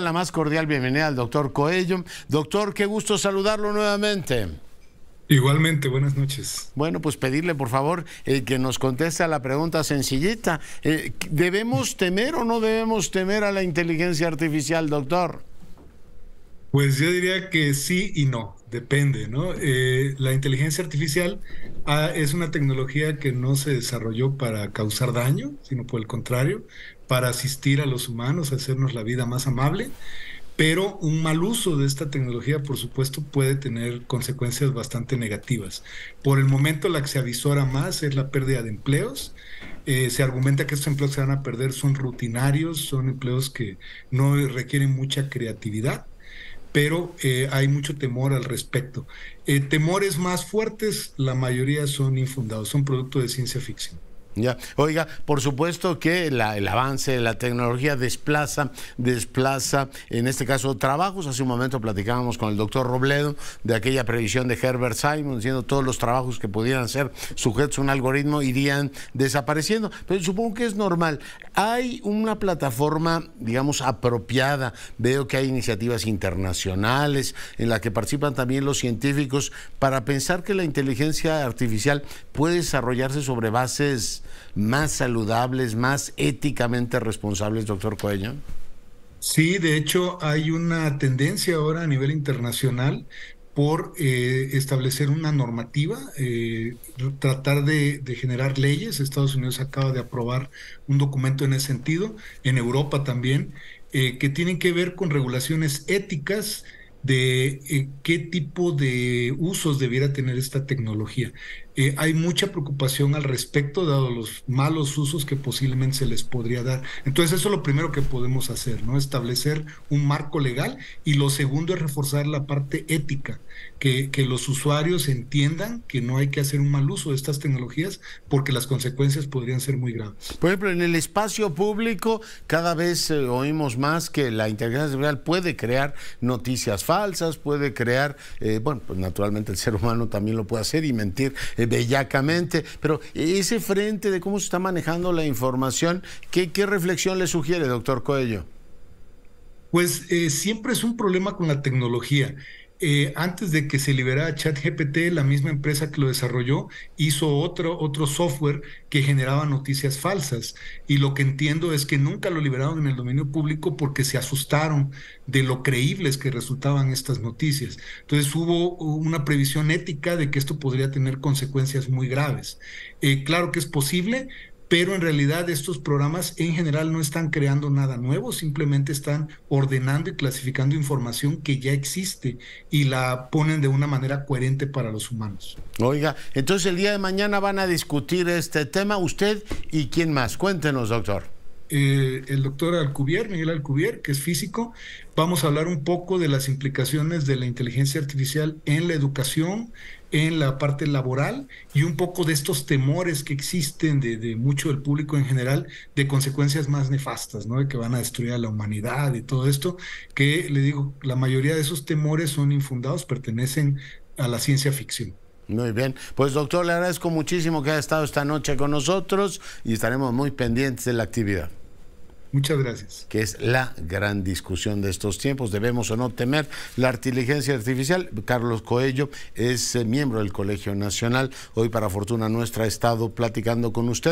La más cordial bienvenida al doctor Coello. Doctor, qué gusto saludarlo nuevamente. Igualmente, buenas noches. Bueno, pues pedirle por favor eh, que nos conteste a la pregunta sencillita. Eh, ¿Debemos temer o no debemos temer a la inteligencia artificial, doctor? Pues yo diría que sí y no, depende, ¿no? Eh, la inteligencia artificial ah, es una tecnología que no se desarrolló para causar daño, sino por el contrario, para asistir a los humanos, hacernos la vida más amable, pero un mal uso de esta tecnología, por supuesto, puede tener consecuencias bastante negativas. Por el momento, la que se avisora más es la pérdida de empleos. Eh, se argumenta que estos empleos se van a perder, son rutinarios, son empleos que no requieren mucha creatividad, pero eh, hay mucho temor al respecto. Eh, temores más fuertes, la mayoría son infundados, son producto de ciencia ficción. Oiga, por supuesto que el avance de la tecnología desplaza, desplaza, en este caso, trabajos. Hace un momento platicábamos con el doctor Robledo de aquella previsión de Herbert Simon, diciendo todos los trabajos que pudieran ser sujetos a un algoritmo irían desapareciendo. Pero supongo que es normal. Hay una plataforma, digamos, apropiada. Veo que hay iniciativas internacionales en las que participan también los científicos para pensar que la inteligencia artificial puede desarrollarse sobre bases más, saludables, más éticamente responsables, doctor Coello? Sí, de hecho hay una tendencia ahora a nivel internacional por eh, establecer una normativa, eh, tratar de, generar leyes. Estados Unidos acaba de aprobar un documento en ese sentido, en Europa también, eh, que tienen que ver con regulaciones éticas de eh, qué tipo de usos debiera tener esta tecnología. Eh, hay mucha preocupación al respecto, dado los malos usos que posiblemente se les podría dar. Entonces, eso es lo primero que podemos hacer, ¿no? Establecer un marco legal y lo segundo es reforzar la parte ética, que, los usuarios entiendan que no hay que hacer un mal uso de estas tecnologías porque las consecuencias podrían ser muy graves. Por ejemplo, en el espacio público cada vez eh, oímos más que la inteligencia artificial puede crear noticias falsas falsas, puede crear, eh, bueno, pues naturalmente el ser humano también lo puede hacer y mentir eh, bellacamente, pero ese frente de cómo se está manejando la información, ¿qué, qué reflexión le sugiere, doctor Coello? Pues eh, siempre es un problema con la tecnología. Eh, antes de que se liberara ChatGPT, la misma empresa que lo desarrolló hizo otro, otro software que generaba noticias falsas. Y lo que entiendo es que nunca lo liberaron en el dominio público porque se asustaron de lo creíbles que resultaban estas noticias. Entonces hubo una previsión ética de que esto podría tener consecuencias muy graves. Eh, claro que es posible, pero en realidad estos programas en general no están creando nada nuevo, simplemente están ordenando y clasificando información que ya existe y la ponen de una manera coherente para los humanos. Oiga, entonces el día de mañana van a discutir este tema usted y quién más. Cuéntenos, doctor. Eh, el doctor Alcubier, Miguel Alcubier, que es físico. Vamos a hablar un poco de las implicaciones de la inteligencia artificial en la educación, en la parte laboral y un poco de estos temores que existen de, de mucho del público en general de consecuencias más nefastas, ¿no? De que van a destruir a la humanidad y todo esto, que le digo, la mayoría de esos temores son infundados, pertenecen a la ciencia ficción. Muy bien. Pues doctor, le agradezco muchísimo que haya estado esta noche con nosotros y estaremos muy pendientes de la actividad. Muchas gracias. Que es la gran discusión de estos tiempos. Debemos o no temer la inteligencia artificial. Carlos Coello es eh, miembro del Colegio Nacional. Hoy, para fortuna nuestra, ha estado platicando con usted.